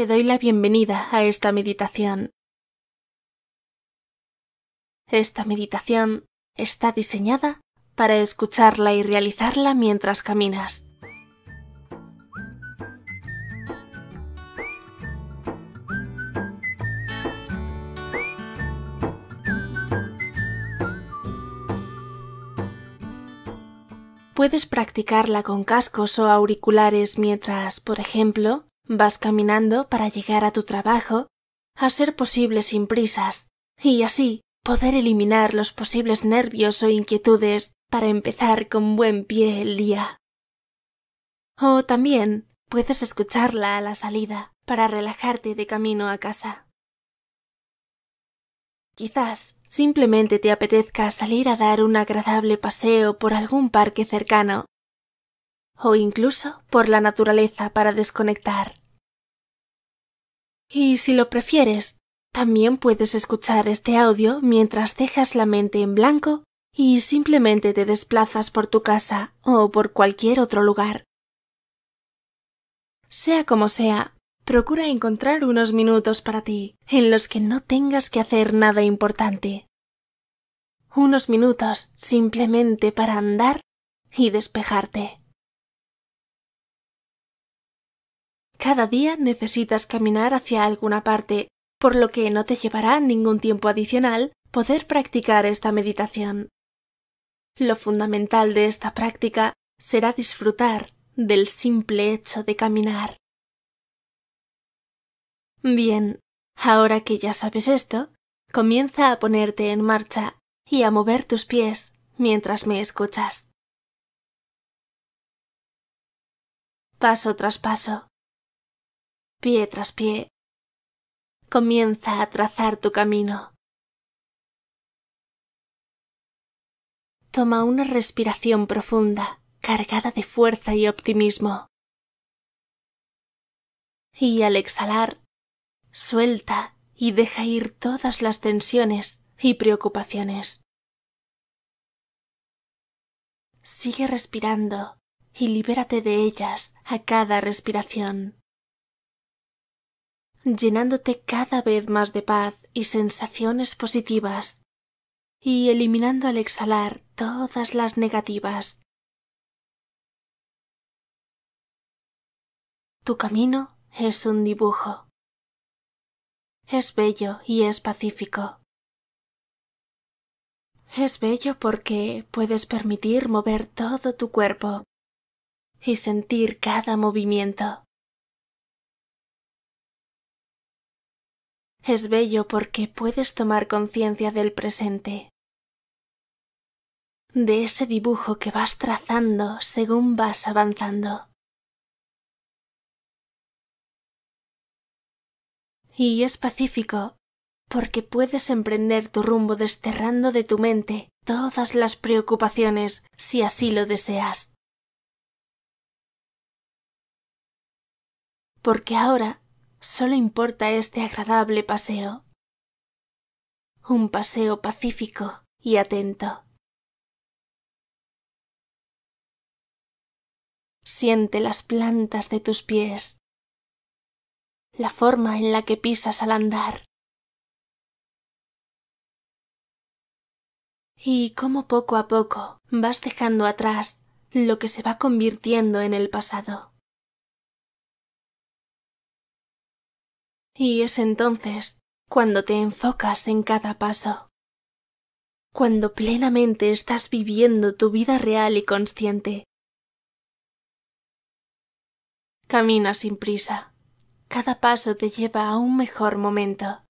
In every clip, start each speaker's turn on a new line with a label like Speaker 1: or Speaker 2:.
Speaker 1: Te doy la bienvenida a esta meditación. Esta meditación está diseñada para escucharla y realizarla mientras caminas. Puedes practicarla con cascos o auriculares mientras, por ejemplo, Vas caminando para llegar a tu trabajo, a ser posible sin prisas, y así poder eliminar los posibles nervios o inquietudes para empezar con buen pie el día. O también puedes escucharla a la salida para relajarte de camino a casa. Quizás simplemente te apetezca salir a dar un agradable paseo por algún parque cercano o incluso por la naturaleza para desconectar. Y si lo prefieres, también puedes escuchar este audio mientras dejas la mente en blanco y simplemente te desplazas por tu casa o por cualquier otro lugar. Sea como sea, procura encontrar unos minutos para ti en los que no tengas que hacer nada importante. Unos minutos simplemente para andar y despejarte. Cada día necesitas caminar hacia alguna parte, por lo que no te llevará ningún tiempo adicional poder practicar esta meditación. Lo fundamental de esta práctica será disfrutar del simple hecho de caminar. Bien, ahora que ya sabes esto, comienza a ponerte en marcha y a mover tus pies mientras me escuchas. Paso tras paso, pie tras pie. Comienza a trazar tu camino. Toma una respiración profunda, cargada de fuerza y optimismo. Y al exhalar, suelta y deja ir todas las tensiones y preocupaciones. Sigue respirando y libérate de ellas a cada respiración llenándote cada vez más de paz y sensaciones positivas, y eliminando al exhalar todas las negativas. Tu camino es un dibujo. Es bello y es pacífico. Es bello porque puedes permitir mover todo tu cuerpo y sentir cada movimiento. Es bello porque puedes tomar conciencia del presente, de ese dibujo que vas trazando según vas avanzando. Y es pacífico porque puedes emprender tu rumbo desterrando de tu mente todas las preocupaciones si así lo deseas. Porque ahora solo importa este agradable paseo. Un paseo pacífico y atento. Siente las plantas de tus pies, la forma en la que pisas al andar. Y cómo poco a poco vas dejando atrás lo que se va convirtiendo en el pasado. Y es entonces cuando te enfocas en cada paso, cuando plenamente estás viviendo tu vida real y consciente. Camina sin prisa. Cada paso te lleva a un mejor momento.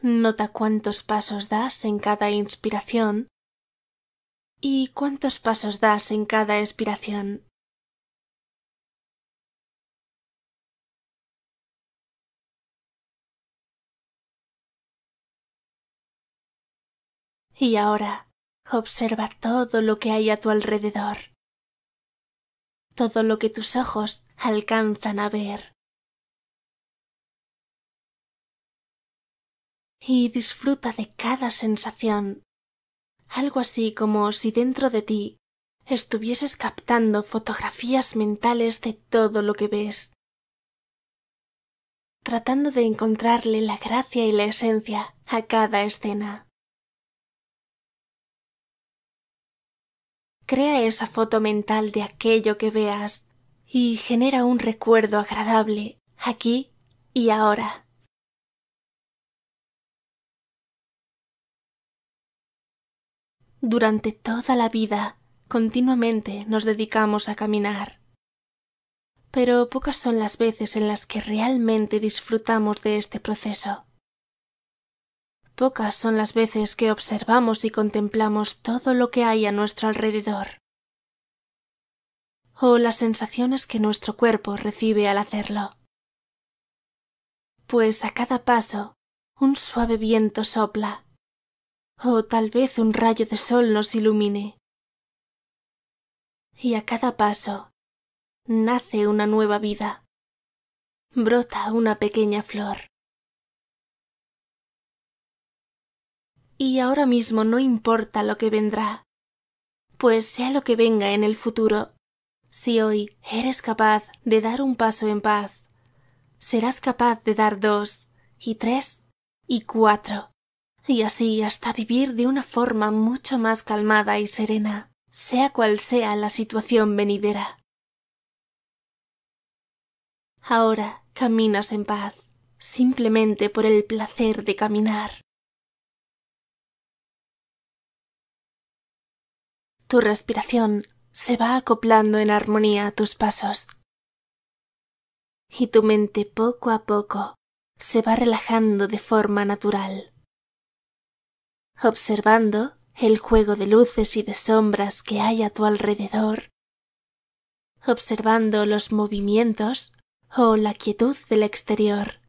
Speaker 1: Nota cuántos pasos das en cada inspiración y cuántos pasos das en cada expiración. Y ahora observa todo lo que hay a tu alrededor, todo lo que tus ojos alcanzan a ver. Y disfruta de cada sensación, algo así como si dentro de ti estuvieses captando fotografías mentales de todo lo que ves, tratando de encontrarle la gracia y la esencia a cada escena. Crea esa foto mental de aquello que veas y genera un recuerdo agradable aquí y ahora. Durante toda la vida, continuamente nos dedicamos a caminar. Pero pocas son las veces en las que realmente disfrutamos de este proceso. Pocas son las veces que observamos y contemplamos todo lo que hay a nuestro alrededor o las sensaciones que nuestro cuerpo recibe al hacerlo. Pues a cada paso un suave viento sopla, o tal vez un rayo de sol nos ilumine. Y a cada paso nace una nueva vida, brota una pequeña flor. y ahora mismo no importa lo que vendrá. Pues sea lo que venga en el futuro, si hoy eres capaz de dar un paso en paz, serás capaz de dar dos, y tres, y cuatro, y así hasta vivir de una forma mucho más calmada y serena, sea cual sea la situación venidera. Ahora caminas en paz, simplemente por el placer de caminar. Tu respiración se va acoplando en armonía a tus pasos. Y tu mente poco a poco se va relajando de forma natural. Observando el juego de luces y de sombras que hay a tu alrededor, observando los movimientos o la quietud del exterior,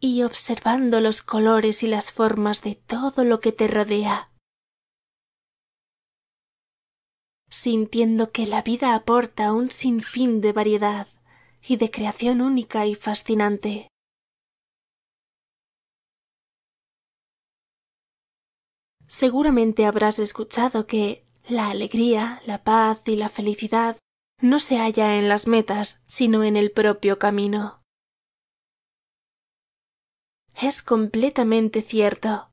Speaker 1: y observando los colores y las formas de todo lo que te rodea. sintiendo que la vida aporta un sinfín de variedad y de creación única y fascinante. Seguramente habrás escuchado que la alegría, la paz y la felicidad no se halla en las metas, sino en el propio camino. Es completamente cierto.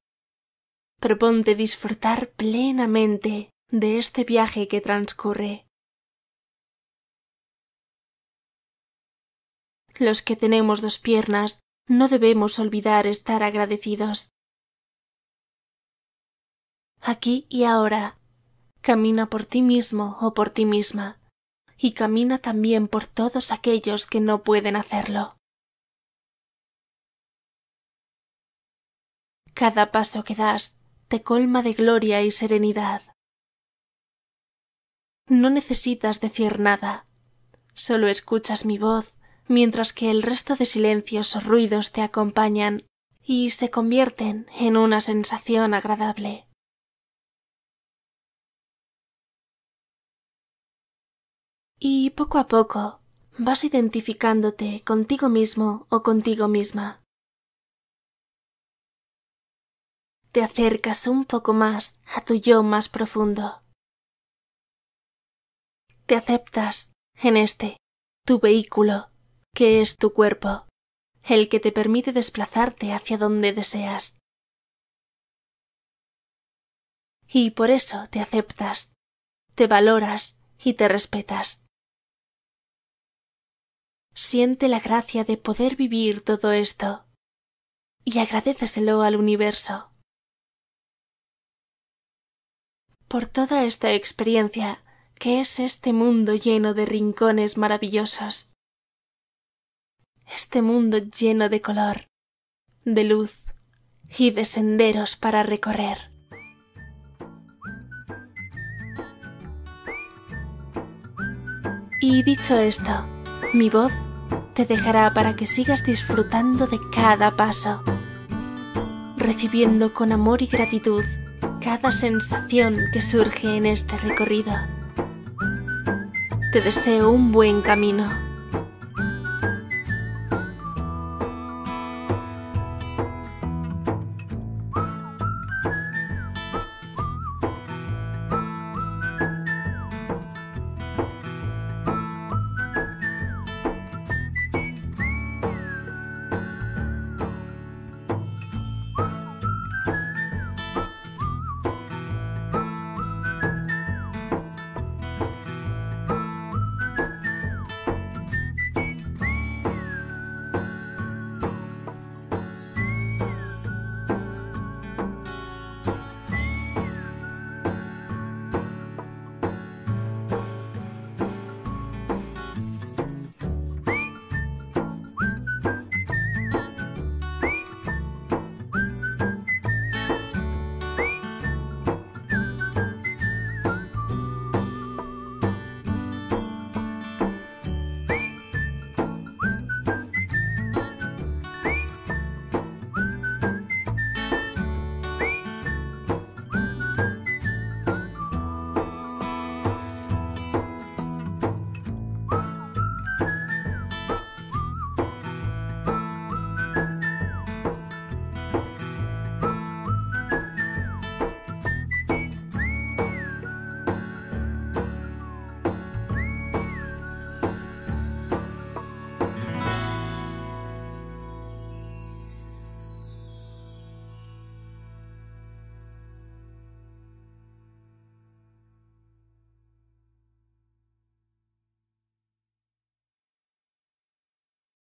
Speaker 1: Proponte disfrutar plenamente de este viaje que transcurre. Los que tenemos dos piernas no debemos olvidar estar agradecidos. Aquí y ahora, camina por ti mismo o por ti misma, y camina también por todos aquellos que no pueden hacerlo. Cada paso que das te colma de gloria y serenidad. No necesitas decir nada. Solo escuchas mi voz mientras que el resto de silencios o ruidos te acompañan y se convierten en una sensación agradable. Y poco a poco vas identificándote contigo mismo o contigo misma. Te acercas un poco más a tu yo más profundo te aceptas en este, tu vehículo, que es tu cuerpo, el que te permite desplazarte hacia donde deseas. Y por eso te aceptas, te valoras y te respetas. Siente la gracia de poder vivir todo esto y agradeceselo al universo. Por toda esta experiencia ¿Qué es este mundo lleno de rincones maravillosos? Este mundo lleno de color, de luz y de senderos para recorrer. Y dicho esto, mi voz te dejará para que sigas disfrutando de cada paso, recibiendo con amor y gratitud cada sensación que surge en este recorrido. Te deseo un buen camino.